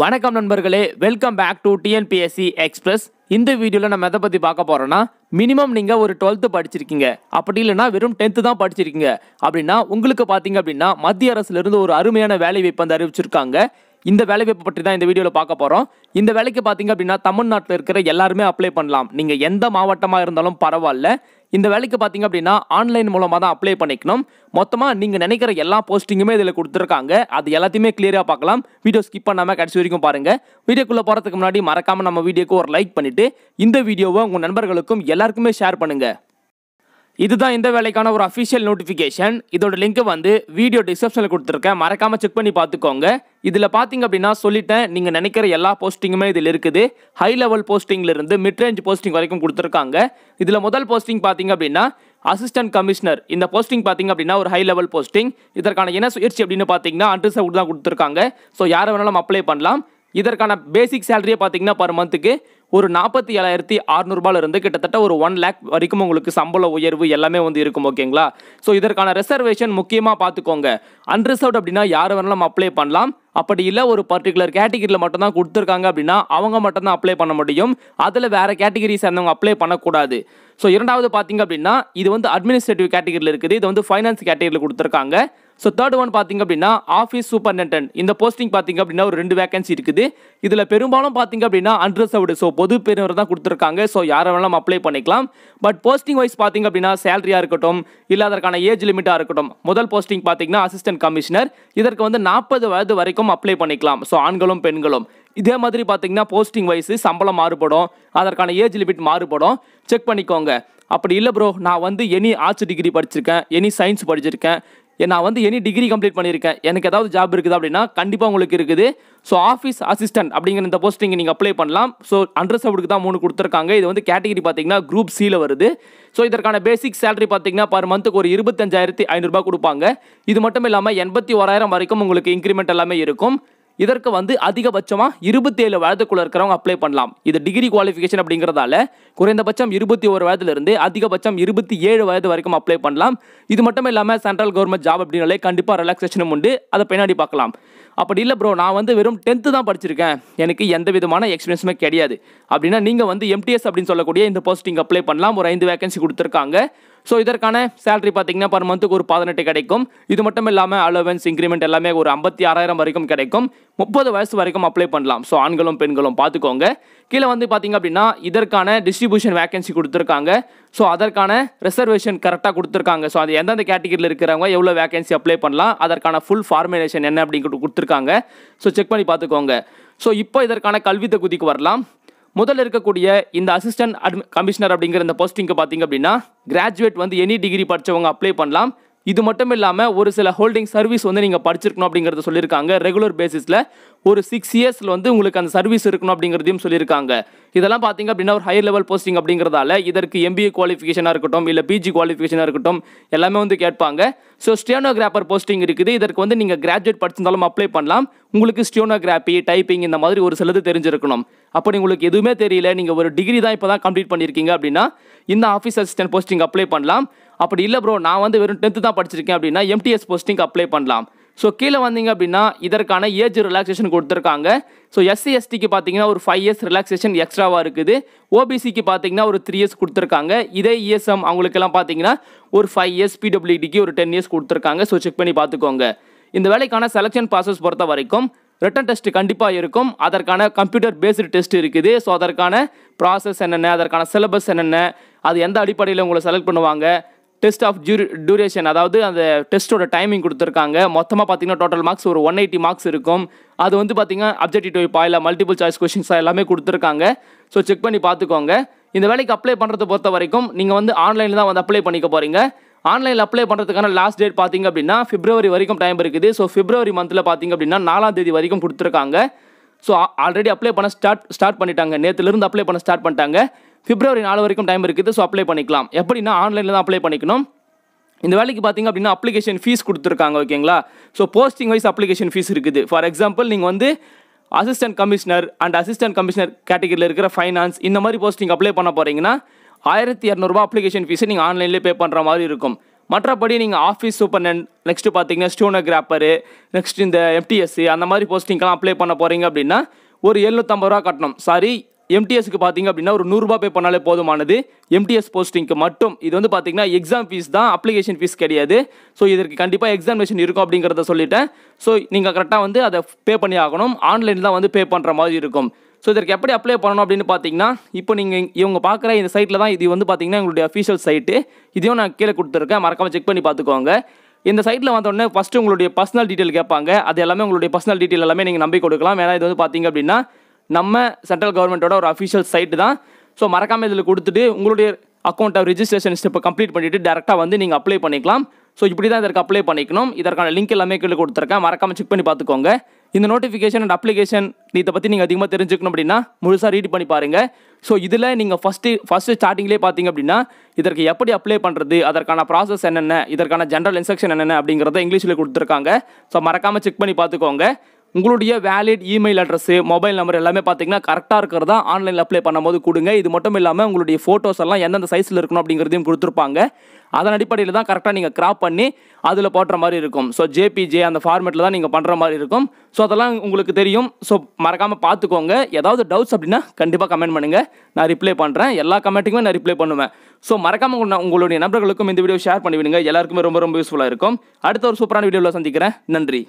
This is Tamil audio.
வணக்கம் நண்பர்களே welcome back to TNPSC express இந்த வீடியோவில் நம்ம எதை பற்றி பார்க்க போகிறோன்னா மினிமம் நீங்கள் ஒரு டுவெல்த்து படிச்சிருக்கீங்க அப்படி இல்லைனா வெறும் டென்த்து தான் படிச்சிருக்கீங்க அப்படின்னா உங்களுக்கு பார்த்தீங்க அப்படின்னா மத்திய அரசுலேருந்து ஒரு அருமையான வேலை வாய்ப்பு வந்து அறிவிச்சிருக்காங்க இந்த வேலைவாய்ப்பு பற்றி தான் இந்த வீடியோவில் பார்க்க போகிறோம் இந்த வேலைக்கு பார்த்தீங்க அப்படின்னா தமிழ்நாட்டில் இருக்கிற எல்லாருமே அப்ளை பண்ணலாம் நீங்கள் எந்த மாவட்டமாக இருந்தாலும் பரவாயில்ல இந்த வேலைக்கு பார்த்தீங்க அப்படின்னா ஆன்லைன் மூலமாக தான் அப்ளை பண்ணிக்கணும் மொத்தமாக நீங்கள் நினைக்கிற எல்லா போஸ்டிங்குமே இதில் கொடுத்துருக்காங்க அது எல்லாத்தையுமே கிளியராக பார்க்கலாம் வீடியோ ஸ்கிப் பண்ணாமல் கடைசி வரைக்கும் பாருங்கள் வீடியோக்குள்ளே போகிறதுக்கு முன்னாடி மறக்காமல் நம்ம வீடியோக்கு ஒரு லைக் பண்ணிவிட்டு இந்த வீடியோவை உங்கள் நண்பர்களுக்கும் எல்லாருக்குமே ஷேர் பண்ணுங்கள் இதுதான் இந்த வேலைக்கான ஒரு அஃபிஷியல் நோட்டிஃபிகேஷன் இதோட லிங்க் வந்து வீடியோ டிஸ்கிரிப்ஷனில் கொடுத்துருக்கேன் மறக்காம செக் பண்ணி பார்த்துக்கோங்க இதில் பார்த்தீங்க அப்படின்னா சொல்லிட்டேன் நீங்கள் நினைக்கிற எல்லா போஸ்டிங்குமே இதில் இருக்குது ஹை லெவல் போஸ்டிங்லேருந்து மிட் ரேஞ்ச் போஸ்டிங் வரைக்கும் கொடுத்துருக்காங்க இதில் முதல் போஸ்டிங் பார்த்தீங்க அப்படின்னா அசிஸ்டன்ட் கமிஷனர் இந்த போஸ்டிங் பார்த்தீங்க அப்படின்னா ஒரு ஹை லெவல் போஸ்டிங் இதற்கான என்ன சுயற்சி அப்படின்னு பார்த்தீங்கன்னா அவுட் தான் கொடுத்துருக்காங்க ஸோ யாரை வேணாலும் அப்ளை பண்ணலாம் இதற்கான பேசிக் சேலரியே பார்த்தீங்கன்னா பர் மந்த்துக்கு ஒரு நாற்பத்தி ஏழாயிரத்தி அறநூறுபாலிருந்து கிட்டத்தட்ட ஒரு ஒன் லேக் வரைக்கும் உங்களுக்கு சம்பள உயர்வு எல்லாமே வந்து இருக்கும் ஓகேங்களா ஸோ இதற்கான ரிசர்வேஷன் முக்கியமாக பார்த்துக்கோங்க அன்ரிசர்வ் அப்படின்னா யார் வேணாலும் அப்ளை பண்ணலாம் அப்படி இல்லை ஒரு பர்டிகுலர் கேட்டகிரியில் மட்டும்தான் கொடுத்துருக்காங்க அப்படின்னா அவங்க மட்டும்தான் அப்ளை பண்ண முடியும் அதில் வேறு கேட்டகிரி சேர்ந்தவங்க அப்ளை பண்ணக்கூடாது ஸோ இரண்டாவது பார்த்தீங்க அப்படின்னா இது வந்து அட்மினிஸ்ட்ரேட்டிவ் கேட்டகிரியில் இருக்குது இது வந்து ஃபைனான்ஸ் கேட்டகிரியில் கொடுத்துருக்காங்க ஸோ தேர்ட் ஒன் பார்த்தீங்க அப்படின்னா ஆஃபீஸ் சூப்பர்டென்டென்ட் இந்த போஸ்டிங் பார்த்தீங்க அப்படின்னா ஒரு ரெண்டு வேகன்சி இருக்குது இதில் பெரும்பாலும் பார்த்தீங்க அப்படின்னா அன்ரிசர்வ்டு ஸோ பொது பெருவர் தான் கொடுத்துருக்காங்க ஸோ யாரை வேணாலும் அப்ளை பண்ணிக்கலாம் பட் போஸ்டிங் வைஸ் பார்த்தீங்க அப்படின்னா சேலரியாக இருக்கட்டும் இல்லை அதற்கான ஏஜ் லிமிட்டாக இருக்கட்டும் முதல் போஸ்டிங் பார்த்தீங்கன்னா அசிஸ்டன்ட் கமிஷனர் இதற்கு வந்து நாற்பது வயது வரைக்கும் அப்ளை பண்ணிக்கலாம் ஸோ ஆண்களும் பெண்களும் இதே மாதிரி பார்த்தீங்கன்னா போஸ்டிங் வைஸ் சம்பளம் மாறுபடும் அதற்கான ஏஜ் லிமிட் மாறுபடும் செக் பண்ணிக்கோங்க அப்படி இல்லை ப்ரோ நான் வந்து எனி ஆர்ட்ஸ் டிகிரி படிச்சிருக்கேன் எனி சயின்ஸ் படிச்சிருக்கேன் நான் வந்து எனி டிகிரி கம்ப்ளீட் பண்ணியிருக்கேன் எனக்கு ஏதாவது ஜாப் இருக்குது அப்படின்னா கண்டிப்பாக உங்களுக்கு இருக்குது ஸோ ஆஃபீஸ் அசிஸ்டன்ட் அப்படிங்கிற இந்த போஸ்டிங் நீங்கள் அப்ளை பண்ணலாம் ஸோ அண்டர்சர்வ்டுக்கு தான் மூணு கொடுத்துருக்காங்க இது வந்து கேட்டகிரி பார்த்தீங்கன்னா குரூப் சியில் வருது ஸோ இதற்கான பேசிக் சேலரி பார்த்தீங்கன்னா பர் மந்த்துக்கு ஒரு இருபத்தஞ்சாயிரத்தி ஐநூறுரூபா கொடுப்பாங்க இது மட்டும் இல்லாமல் எண்பத்தி ஓராயிரம் வரைக்கும் உங்களுக்கு இன்க்ரிமெண்ட் எல்லாமே இருக்கும் இதற்கு வந்து அதிகபட்சமாக இருபத்தேழு வயதுக்குள்ளே இருக்கிறவங்க அப்ளை பண்ணலாம் இது டிகிரி குவாலிஃபிகேஷன் அப்படிங்கிறதால குறைந்தபட்சம் இருபத்தி ஒரு வயதுலேருந்து அதிகபட்சம் இருபத்தி ஏழு வயது வரைக்கும் அப்ளை பண்ணலாம் இது மட்டும் இல்லாமல் சென்ட்ரல் கவர்மெண்ட் ஜாப் அப்படின்னாலே கண்டிப்பாக ரிலாக்ஸேஷனும் உண்டு அதை பின்னாடி பார்க்கலாம் அப்படி இல்லை ப்ரோ நான் வந்து வெறும் டென்த்து தான் படிச்சிருக்கேன் எனக்கு எந்த விதமான எக்ஸ்பீரியன்ஸுமே கிடையாது அப்படின்னா நீங்கள் வந்து எம்டிஎஸ் அப்படின்னு சொல்லக்கூடிய இந்த போஸ்டிங் அப்ளை பண்ணலாம் ஒரு ஐந்து வேகன்சி கொடுத்துருக்காங்க ஸோ இதற்கான சேலரி பார்த்தீங்கன்னா பர் மந்த்துக்கு ஒரு பதினெட்டு கிடைக்கும் இது மட்டும் இல்லாமல் அலோவன்ஸ் இன்க்ரிமெண்ட் எல்லாமே ஒரு ஐம்பத்தி ஆறாயிரம் வரைக்கும் கிடைக்கும் முப்பது வயசு வரைக்கும் அப்ளை பண்ணலாம் ஸோ ஆண்களும் பெண்களும் பார்த்துக்கோங்க கீழே வந்து பார்த்தீங்க அப்படின்னா இதற்கான டிஸ்ட்ரிபியூஷன் வேகன்சி கொடுத்துருக்காங்க ஸோ அதற்கான ரிசர்வேஷன் கரெக்டாக கொடுத்துருக்காங்க ஸோ அது எந்தெந்த கேட்டகரியில் இருக்கிறவங்க எவ்வளோ வேகன்சி அப்ளை பண்ணலாம் அதற்கான ஃபுல் ஃபார்முலேஷன் என்ன அப்படிங்கிறது கொடுத்துருக்காங்க ஸோ செக் பண்ணி பார்த்துக்கோங்க ஸோ இப்போ இதற்கான கல்வி தகுதிக்கு வரலாம் முதல்ல இருக்கக்கூடிய இந்த அசிஸ்டன்ட் அட் கமிஷனர் அப்படிங்கிற இந்த போஸ்டிங்க பார்த்தீங்க அப்படின்னா கிராஜுவேட் வந்து எனி டிகிரி படித்தவங்க அப்ளை பண்ணலாம் இது மட்டும் இல்லாமல் ஒரு சில ஹோல்டிங் சர்வீஸ் வந்து நீங்கள் படிச்சிருக்கணும் அப்படிங்கிறத சொல்லியிருக்காங்க ரெகுலர் பேசிஸில் ஒரு சிக்ஸ் இயர்ஸில் வந்து உங்களுக்கு அந்த சர்வீஸ் இருக்கணும் அப்படிங்கிறதையும் சொல்லியிருக்காங்க இதெல்லாம் பார்த்தீங்க அப்படின்னா ஒரு ஹையர் லெவல் போஸ்டிங் அப்படிங்கிறதால இதற்கு எம்பிஏ குவாலிஃபிகேஷனாக இருக்கட்டும் இல்லை பிஜி குவாலிஃபிகேஷனாக இருக்கட்டும் எல்லாமே வந்து கேட்பாங்க ஸோ ஸ்டியோனோகிராஃபர் போஸ்டிங் இருக்குது இதற்கு வந்து நீங்கள் கிராஜுவேட் படிச்சிருந்தாலும் அப்ளை பண்ணலாம் உங்களுக்கு ஸ்டியோனோகிராஃபி டைப்பிங் இந்த மாதிரி ஒரு சிலது தெரிஞ்சிருக்கணும் அப்படி உங்களுக்கு எதுவுமே தெரியல நீங்கள் ஒரு டிகிரி தான் இப்போ தான் கம்ப்ளீட் பண்ணியிருக்கீங்க அப்படின்னா இந்த ஆஃபீஸ் அசிஸ்டன்ட் போஸ்டிங் அப்ளை பண்ணலாம் அப்படி இல்லை ப்ரோ நான் வந்து வெறும் டென்த்து தான் படிச்சிருக்கேன் அப்படின்னா எம்டிஎஸ் போஸ்டிங் அப்ளை பண்ணலாம் ஸோ கீழே வந்தீங்க அப்படின்னா இதற்கான ஏஜ் ரிலாக்ஸேஷன் கொடுத்துருக்காங்க ஸோ எஸ்சி எஸ்டிக்கு பார்த்தீங்கன்னா ஒரு ஃபைவ் இயர்ஸ் ரிலாக்ஸேஷன் எக்ஸ்ட்ராவாக இருக்குது ஓபிசிக்கு பார்த்தீங்கன்னா ஒரு த்ரீ இயர்ஸ் கொடுத்துருக்காங்க இதே இஎஸ்எம் e அவங்களுக்கெல்லாம் பார்த்தீங்கன்னா ஒரு ஃபைவ் இயர்ஸ் பிடபிள்யூடிக்கு ஒரு டென் இயர்ஸ் கொடுத்துருக்காங்க ஸோ செக் பண்ணி பார்த்துக்கோங்க இந்த வேலைக்கான செலெக்ஷன் ப்ராசஸ் பொறுத்த வரைக்கும் ரிட்டன் டெஸ்ட் கண்டிப்பாக இருக்கும் அதற்கான கம்ப்யூட்டர் பேஸ்டு டெஸ்ட் இருக்குது ஸோ அதற்கான ப்ராசஸ் என்னென்ன அதற்கான சிலபஸ் என்னென்ன அது எந்த அடிப்படையில் உங்களை செலக்ட் பண்ணுவாங்க டெஸ்ட் ஆஃப் ஜூரி டியூரேஷன் அதாவது அந்த டெஸ்ட்டோட டைமிங் கொடுத்துருக்காங்க மொத்தமாக பார்த்தீங்கன்னா டோட்டல் மார்க்ஸ் ஒரு ஒன் எயிட்டி மார்க்ஸ் இருக்கும் அது வந்து பார்த்தீங்கன்னா அப்ஜெக்டிவ் டைப்பா இல்லை மல்டிபிள் சாய்ஸ் கொஷின்ஸ் எல்லாமே கொடுத்துருக்காங்க ஸோ செக் பண்ணி பார்த்துக்கோங்க இந்த வேலைக்கு அப்ளை பண்ணுறத பொறுத்த வரைக்கும் நீங்கள் வந்து ஆன்லைனில் தான் வந்து அப்ளை பண்ணிக்க போகிறீங்க ஆன்லைனில் அப்ளை பண்ணுறதுக்கான லாஸ்ட் டேட் பார்த்தீங்க அப்படின்னா ஃபிப்ரவரி வரைக்கும் டைம் இருக்குது ஸோ பிப்ரவரி மந்தில் பார்த்தீங்க அப்படின்னா நாலாம் தேதி வரைக்கும் கொடுத்துருக்காங்க ஸோ ஆல்ரெடி அப்ளை பண்ண ஸ்டார்ட் ஸ்டார்ட் பண்ணிட்டாங்க நேற்றுலேருந்து அப்ளை பண்ண ஸ்டார்ட் பண்ணிட்டாங்க பிப்ரவரி நாலு வரைக்கும் டைம் இருக்குது ஸோ அப்ளை பண்ணிக்கலாம் எப்படின்னா ஆன்லைனில் தான் அப்ளை பண்ணிக்கணும் இந்த வேலைக்கு பார்த்திங்க அப்படின்னா அப்ளிகேஷன் ஃபீஸ் கொடுத்துருக்காங்க ஓகேங்களா so posting wise application fees இருக்குது ஃபார் எக்ஸாம்பிள் நீங்கள் வந்து assistant commissioner and assistant commissioner கேட்டகரியில் இருக்கிற ஃபைனான்ஸ் இந்த மாதிரி போஸ்டிங் அப்ளை பண்ண போகிறீங்கன்னா ஆயிரத்தி இரநூறுபா அப்ளிகேஷன் ஃபீஸை நீங்கள் ஆன்லைன்லேயே பே பண்ணுற மாதிரி இருக்கும் மற்றபடி நீங்கள் ஆஃபீஸ் சூப்பர்டன் நெக்ஸ்ட்டு பார்த்தீங்கன்னா ஸ்டோனோகிராஃபரு நெக்ஸ்ட் இந்த எம்டிஎஸ்சி அந்த மாதிரி போஸ்டிங்கெலாம் அப்ளை பண்ண போகிறீங்க அப்படின்னா ஒரு எழுநூற்றம்பது ரூபா கட்டணும் சாரி எம்டிஎஸ்க்கு பார்த்தீங்க அப்படின்னா ஒரு நூறுரூபா பே பண்ணாலே போதுமானது எம்டிஎஸ் போஸ்டிங்க்கு மட்டும் இது வந்து பார்த்தீங்கன்னா எக்ஸாம் ஃபீஸ் தான் அப்ளிகேஷன் ஃபீஸ் கிடையாது ஸோ இதற்கு கண்டிப்பாக எக்ஸாமினேஷன் இருக்கும் அப்படிங்கிறத சொல்லிட்டேன் ஸோ நீங்கள் கரெக்டாக வந்து அதை பே பண்ணி ஆகணும் ஆன்லைனில் தான் வந்து பே பண்ணுற மாதிரி இருக்கும் ஸோ இதற்கு எப்படி அப்ளை பண்ணணும் அப்படின்னு பார்த்தீங்கன்னா இப்போ நீங்கள் இவங்க பார்க்குற இந்த சைட்டில் தான் இது வந்து பார்த்தீங்கன்னா எங்களுடைய அஃபிஷியல் சைட்டு இதையும் நான் கீழே கொடுத்துருக்கேன் மறக்காமல் செக் பண்ணி பார்த்துக்கோங்க இந்த சைட்டில் வந்தோடனே ஃபஸ்ட்டு உங்களுடைய பர்சனல் டீட்டெயில் கேட்பாங்க அது எல்லாமே உங்களுடைய பர்சனல் டீட்டெயில் எல்லாமே நீங்கள் நம்பி கொடுக்கலாம் ஏன்னா இது வந்து பார்த்தீங்க அப்படின்னா நம்ம சென்ட்ரல் கவர்மெண்ட்டோட ஒரு அஃபிஷியல் சைட்டு தான் ஸோ மறக்காமல் இதில் கொடுத்துட்டு உங்களுடைய அக்கௌண்ட்டை ரிஜிஸ்ட்ரேஷன் ஸ்டெப்பை கம்ப்ளீட் பண்ணிவிட்டு டேரெக்டாக வந்து நீங்கள் அப்ளை பண்ணிக்கலாம் ஸோ இப்படி தான் இதற்கு அப்ளை பண்ணிக்கணும் இதற்கான லிங்க் எல்லாமே கீழே கொடுத்துருக்கேன் மறக்காமல் செக் பண்ணி பார்த்துக்கோங்க இந்த நோட்டிஃபிகேஷன் அண்ட் அப்ளிகேஷன் இதை பற்றி நீங்கள் அதிகமாக தெரிஞ்சுக்கணும் அப்படின்னா முழுசாக ரீட் பண்ணி பாருங்கள் ஸோ இதில் நீங்கள் ஃபஸ்ட்டு ஃபஸ்ட்டு ஸ்டார்டிங்லேயே பார்த்தீங்க அப்படின்னா இதற்கு எப்படி அப்ளை பண்ணுறது அதற்கான ப்ராசஸ் என்னென்ன இதற்கான ஜென்ரல் இன்ஸ்ட்ரக்ஷன் என்னென்ன அப்படிங்கிறத இங்கிலீஷில் கொடுத்துருக்காங்க ஸோ மறக்காமல் செக் பண்ணி பார்த்துக்கோங்க உங்களுடைய valid email address mobile number எல்லாமே பார்த்தீங்கன்னா கரெக்டாக இருக்கிறதா ஆன்லைனில் அப்ளை பண்ணும்போது கொடுங்க இது மட்டும் இல்லாமல் உங்களுடைய ஃபோட்டோஸ் எல்லாம் எந்தெந்த சைஸில் இருக்கணும் அப்படிங்கிறதையும் கொடுத்துருப்பாங்க அதன் அடிப்படையில் தான் கரெக்டாக நீங்கள் கிராப் பண்ணி அதில் போடுற மாதிரி இருக்கும் ஸோ ஜேபிஜே அந்த ஃபார்மேட்டில் தான் நீங்கள் பண்ணுற மாதிரி இருக்கும் ஸோ அதெல்லாம் உங்களுக்கு தெரியும் ஸோ மறக்காமல் பார்த்துக்கோங்க ஏதாவது டவுட்ஸ் அப்படின்னா கண்டிப்பாக கமெண்ட் பண்ணுங்கள் நான் ரிப்ளை பண்ணுறேன் எல்லா கமெண்ட்டுக்குமே நான் ரிப்ளை பண்ணுவேன் ஸோ மறக்காமல் உங்களுடைய நண்பர்களுக்கும் இந்த வீடியோ ஷேர் பண்ணிவிடுங்க எல்லாருக்குமே ரொம்ப ரொம்ப யூஸ்ஃபுல்லாக இருக்கும் அடுத்த ஒரு சூப்பரான வீடியோவில் சந்திக்கிறேன் நன்றி